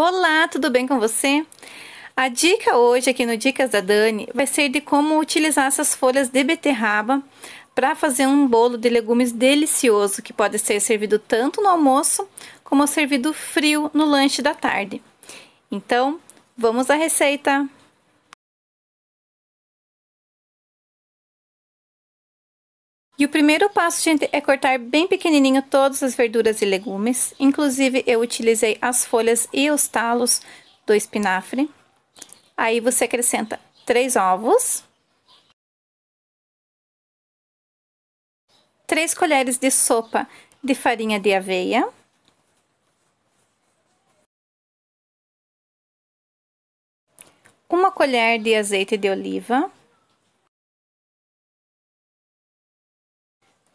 Olá, tudo bem com você? A dica hoje aqui no Dicas da Dani vai ser de como utilizar essas folhas de beterraba para fazer um bolo de legumes delicioso que pode ser servido tanto no almoço como servido frio no lanche da tarde. Então, vamos à receita! E o primeiro passo, gente, é cortar bem pequenininho todas as verduras e legumes. Inclusive, eu utilizei as folhas e os talos do espinafre. Aí, você acrescenta três ovos. Três colheres de sopa de farinha de aveia. Uma colher de azeite de oliva.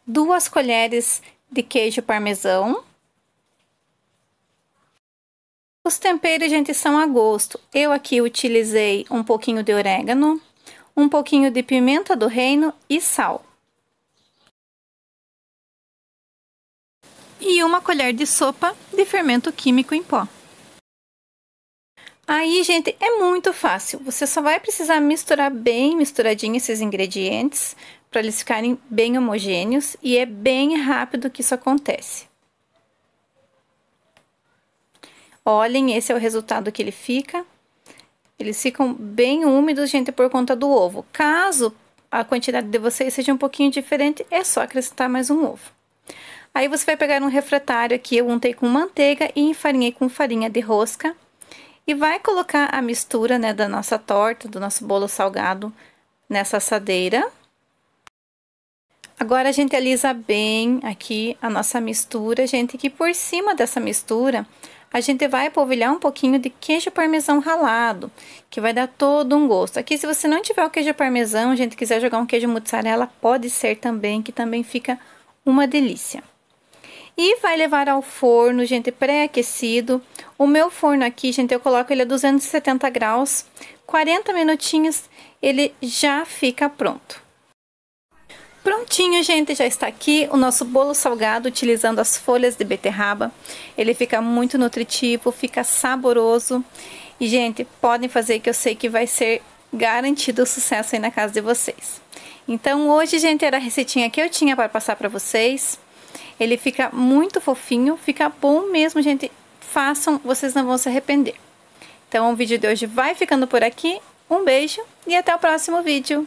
duas colheres de queijo parmesão. Os temperos, gente, são a gosto. Eu aqui utilizei um pouquinho de orégano, um pouquinho de pimenta do reino e sal. E uma colher de sopa de fermento químico em pó. Aí, gente, é muito fácil. Você só vai precisar misturar bem misturadinho esses ingredientes para eles ficarem bem homogêneos e é bem rápido que isso acontece. Olhem, esse é o resultado que ele fica. Eles ficam bem úmidos, gente, por conta do ovo. Caso a quantidade de vocês seja um pouquinho diferente, é só acrescentar mais um ovo. Aí você vai pegar um refratário aqui, eu untei com manteiga e enfarinhei com farinha de rosca. E vai colocar a mistura, né, da nossa torta, do nosso bolo salgado nessa assadeira. Agora a gente alisa bem aqui a nossa mistura, gente, que por cima dessa mistura, a gente vai polvilhar um pouquinho de queijo parmesão ralado, que vai dar todo um gosto. Aqui, se você não tiver o queijo parmesão, gente, quiser jogar um queijo mozzarella, pode ser também, que também fica uma delícia. E vai levar ao forno, gente, pré-aquecido. O meu forno aqui, gente, eu coloco ele a 270 graus, 40 minutinhos, ele já fica pronto. Prontinho, gente, já está aqui o nosso bolo salgado utilizando as folhas de beterraba. Ele fica muito nutritivo, fica saboroso. E, gente, podem fazer que eu sei que vai ser garantido o sucesso aí na casa de vocês. Então, hoje, gente, era a receitinha que eu tinha para passar para vocês. Ele fica muito fofinho, fica bom mesmo, gente. Façam, vocês não vão se arrepender. Então, o vídeo de hoje vai ficando por aqui. Um beijo e até o próximo vídeo.